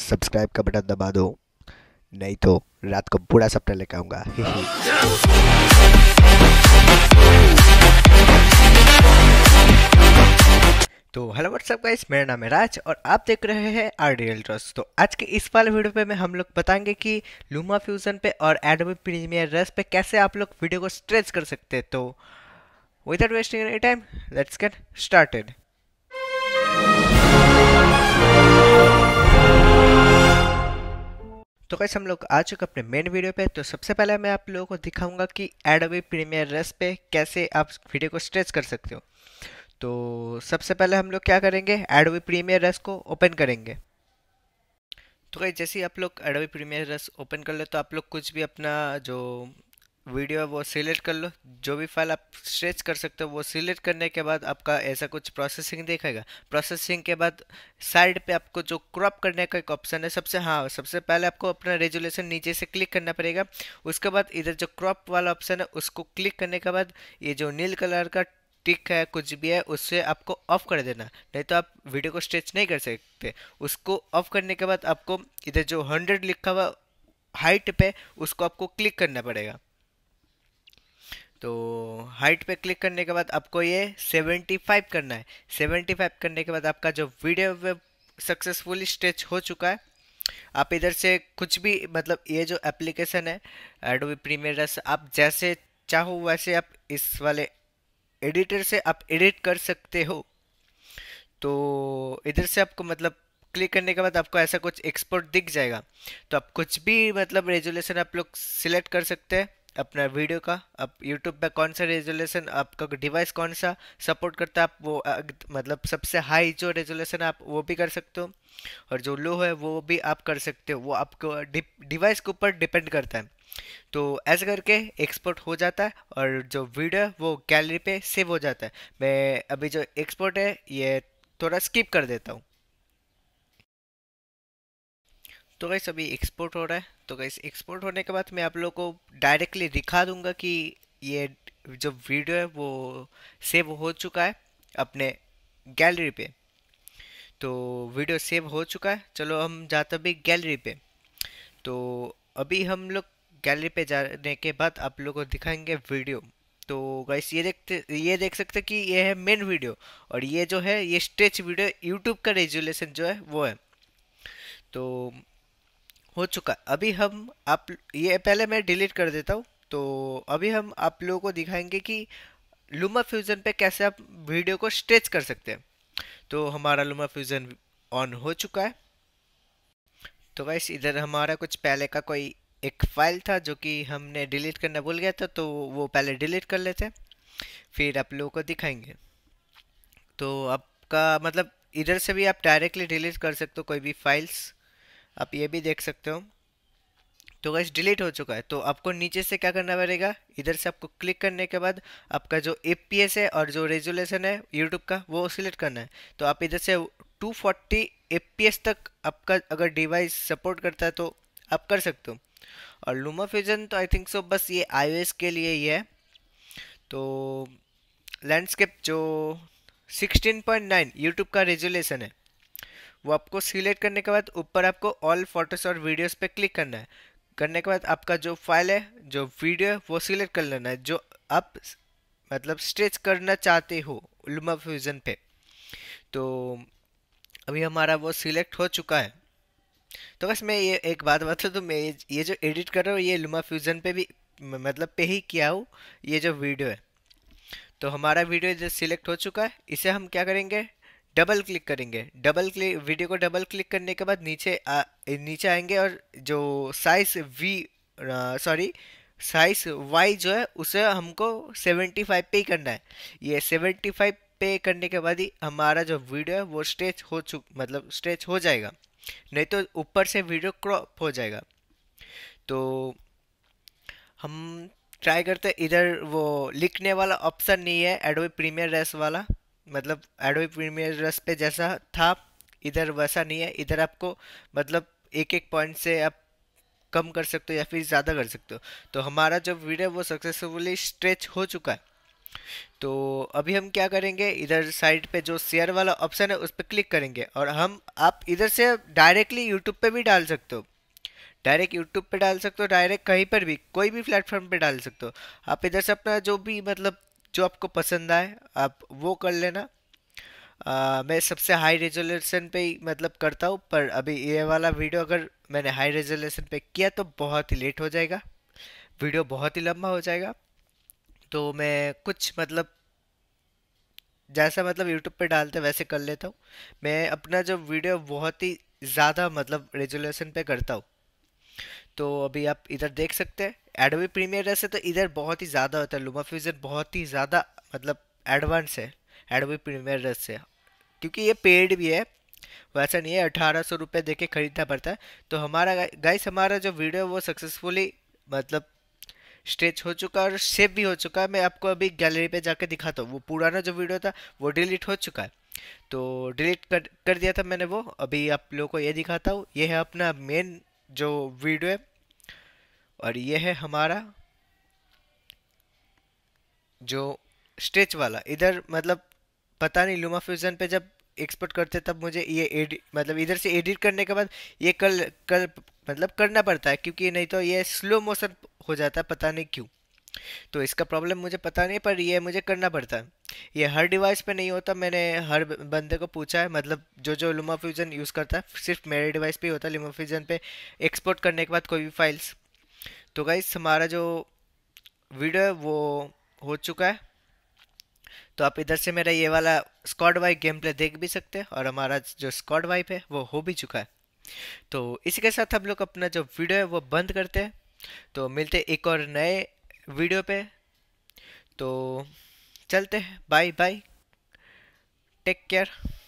subscribe का button दबा दो नहीं तो रात को बुरा सपना लेकर आऊँगा तो हेलो व्हाट्सअप गाइस मेरा नाम है राज और आप देख रहे हैं आर डी रस तो आज के इस वाले वीडियो पे मैं हम लोग बताएंगे कि लूमा फ्यूजन पे और एडोबी प्रीमियर रस पे कैसे आप लोग वीडियो को स्ट्रेच कर सकते हैं तो without wasting any time let's get started तो कैसे हम लोग आ चुके अपने मेन वीडियो पे तो सबसे पहले मैं आप लोगों को दिखाऊंगा कि एडवे प्रीमियर रस पे कैसे आप वीडियो को स्ट्रेच कर सकते हो तो सबसे पहले हम लोग क्या करेंगे एडवे प्रीमियर रस को ओपन करेंगे तो कहीं जैसे ही आप लोग एडवे प्रीमियर रस ओपन कर ले तो आप लोग कुछ भी अपना जो वीडियो है वो सिलेक्ट कर लो जो भी फाइल आप स्ट्रेच कर सकते हो वो सिलेक्ट करने के बाद आपका ऐसा कुछ प्रोसेसिंग देखेगा प्रोसेसिंग के बाद साइड पे आपको जो क्रॉप करने का एक ऑप्शन है सबसे हाँ सबसे पहले आपको अपना रेजुलेशन नीचे से क्लिक करना पड़ेगा उसके बाद इधर जो क्रॉप वाला ऑप्शन है उसको क्लिक करने के बाद ये जो नील कलर का टिक है कुछ भी है उससे आपको ऑफ कर देना नहीं तो आप वीडियो को स्ट्रेच नहीं कर सकते उसको ऑफ करने के बाद आपको इधर जो हंड्रेड लिखा हुआ हाइट पे उसको आपको क्लिक करना पड़ेगा तो हाइट पे क्लिक करने के बाद आपको ये 75 करना है 75 करने के बाद आपका जो वीडियो सक्सेसफुली स्ट्रेच हो चुका है आप इधर से कुछ भी मतलब ये जो एप्लीकेशन है एडोबी प्रीमियर रस आप जैसे चाहो वैसे आप इस वाले एडिटर से आप एडिट कर सकते हो तो इधर से आपको मतलब क्लिक करने के बाद आपको ऐसा कुछ एक्सपोर्ट दिख जाएगा तो आप कुछ भी मतलब रेजुलेशन आप लोग सिलेक्ट कर सकते हैं अपना वीडियो का अब यूट्यूब पे कौन सा रेजोल्यूशन आपका डिवाइस कौन सा सपोर्ट करता है आप वो मतलब सबसे हाई जो रेजोल्यूशन आप वो भी कर सकते हो और जो लो है वो भी आप कर सकते हो वो आपको डिवाइस के ऊपर डिपेंड करता है तो ऐसे करके एक्सपोर्ट हो जाता है और जो वीडियो वो गैलरी पे सेव हो जाता है मैं अभी जो एक्सपोर्ट है ये थोड़ा स्किप कर देता हूँ तो गैस अभी एक्सपोर्ट हो रहा है तो गैस एक्सपोर्ट होने के बाद मैं आप लोग को डायरेक्टली दिखा दूंगा कि ये जो वीडियो है वो सेव हो चुका है अपने गैलरी पे तो वीडियो सेव हो चुका है चलो हम जाते अभी गैलरी पे तो अभी हम लोग गैलरी पे जाने के बाद आप लोग को दिखाएंगे वीडियो तो गाइस ये देखते ये देख सकते कि ये है मेन वीडियो और ये जो है ये स्ट्रेच वीडियो यूट्यूब का रेजुलेशन जो है वो है तो हो चुका अभी हम आप ये पहले मैं डिलीट कर देता हूँ तो अभी हम आप लोगों को दिखाएंगे कि लुमा फ्यूज़न पे कैसे आप वीडियो को स्ट्रेच कर सकते हैं तो हमारा लुमा फ्यूज़न ऑन हो चुका है तो वैसे इधर हमारा कुछ पहले का कोई एक फाइल था जो कि हमने डिलीट करना भूल गया था तो वो पहले डिलीट कर लेते हैं फिर आप लोगों को दिखाएंगे तो आपका मतलब इधर से भी आप डायरेक्टली डिलीट कर सकते हो कोई भी फाइल्स आप ये भी देख सकते हो तो गैस डिलीट हो चुका है तो आपको नीचे से क्या करना पड़ेगा इधर से आपको क्लिक करने के बाद आपका जो ए है और जो रेजुलेशन है यूट्यूब का वो सिलेक्ट करना है तो आप इधर से 240 फोर्टी तक आपका अगर डिवाइस सपोर्ट करता है तो आप कर सकते हो और लूमा फ्यूजन तो आई थिंक सो बस ये आई के लिए ही है तो लैंडस्केप जो 16.9 यूट्यूब का रेजुलेशन है वो आपको सिलेक्ट करने के बाद ऊपर आपको ऑल फोटोज और वीडियोस पे क्लिक करना है करने के बाद आपका जो फाइल है जो वीडियो है वो सिलेक्ट कर लेना है जो आप मतलब स्ट्रेच करना चाहते हो लुमा फ्यूज़न पे तो अभी हमारा वो सिलेक्ट हो चुका है तो बस मैं ये एक बात बता तो मैं ये जो एडिट कर रहा हूँ ये लुमा फ्यूज़न पे भी मतलब पे ही किया हूँ ये जो वीडियो है तो हमारा वीडियो जो सिलेक्ट हो चुका है इसे हम क्या करेंगे डबल क्लिक करेंगे डबल क्लिक वीडियो को डबल क्लिक करने के बाद नीचे आ, नीचे आएंगे और जो size v sorry size y जो है उसे हमको 75 पे ही करना है ये 75 पे करने के बाद ही हमारा जो वीडियो है वो स्ट्रेच हो चुक मतलब स्ट्रेच हो जाएगा नहीं तो ऊपर से वीडियो क्रॉप हो जाएगा तो हम ट्राई करते इधर वो लिखने वाला ऑप्शन नहीं है एडोबी प्रीमियर रेस वाला मतलब एडोबी प्रीमियर रस पे जैसा था इधर वैसा नहीं है इधर आपको मतलब एक एक पॉइंट से आप कम कर सकते हो या फिर ज़्यादा कर सकते हो तो हमारा जो वीडियो वो सक्सेसफुली स्ट्रेच हो चुका है तो अभी हम क्या करेंगे इधर साइड पे जो शेयर वाला ऑप्शन है उस पर क्लिक करेंगे और हम आप इधर से डायरेक्टली यूट्यूब पे भी डाल सकते हो डायरेक्ट यूट्यूब पे डाल सकते हो डायरेक्ट कहीं पर भी कोई भी प्लेटफॉर्म पे डाल सकते हो आप इधर से अपना जो भी मतलब जो आपको पसंद आए आप वो कर लेना आ, मैं सबसे हाई रेजोल्यूशन पे ही मतलब करता हूँ पर अभी ये वाला वीडियो अगर मैंने हाई रेजोल्यूशन पे किया तो बहुत ही लेट हो जाएगा वीडियो बहुत ही लंबा हो जाएगा तो मैं कुछ मतलब जैसा मतलब यूट्यूब पे डालते वैसे कर लेता हूँ मैं अपना जो वीडियो बहुत ही ज़्यादा मतलब रेजोल्यूशन पे करता हूँ तो अभी आप इधर देख सकते हैं एडोबी प्रीमियर जैसे तो इधर बहुत ही ज़्यादा होता है लुमा फ्यूज़न बहुत ही ज़्यादा मतलब एडवांस है एडोबी प्रीमियर रस से क्योंकि ये पेड भी है वैसा नहीं है अठारह सौ रुपये दे के ख़रीदना पड़ता है तो हमारा गाइस हमारा जो वीडियो वो सक्सेसफुली मतलब स्ट्रेच हो चुका है और सेव भी हो चुका है मैं आपको अभी गैलरी पे जाके दिखाता हूँ वो पुराना जो वीडियो था वो डिलीट हो चुका है तो डिलीट कर कर दिया था मैंने वो अभी आप लोगों को ये दिखाता हूँ ये है अपना मेन जो वीडियो है और ये है हमारा जो स्ट्रेच वाला इधर मतलब पता नहीं लुमा फ्यूज़न पे जब एक्सपोर्ट करते तब मुझे ये एडिट मतलब इधर से एडिट करने के बाद ये कल कर मतलब करना पड़ता है क्योंकि नहीं तो ये स्लो मोशन हो जाता है पता नहीं क्यों तो इसका प्रॉब्लम मुझे पता नहीं पर ये मुझे करना पड़ता है ये हर डिवाइस पे नहीं होता मैंने हर बंदे को पूछा है मतलब जो जो लुमा फ्यूजन यूज़ करता है सिर्फ मेरे डिवाइस पे ही होता है लुमा फ्यूजन पे एक्सपोर्ट करने के बाद कोई भी फाइल्स तो गाइस हमारा जो वीडियो वो हो चुका है तो आप इधर से मेरा ये वाला स्कॉड वाइप गेम प्ले देख भी सकते हैं और हमारा जो स्कॉड वाइप है वो हो भी चुका है तो इसी के साथ हम लोग अपना जो वीडियो है वो बंद करते हैं तो मिलते एक और नए वीडियो पे तो चलते हैं बाय बाय टेक केयर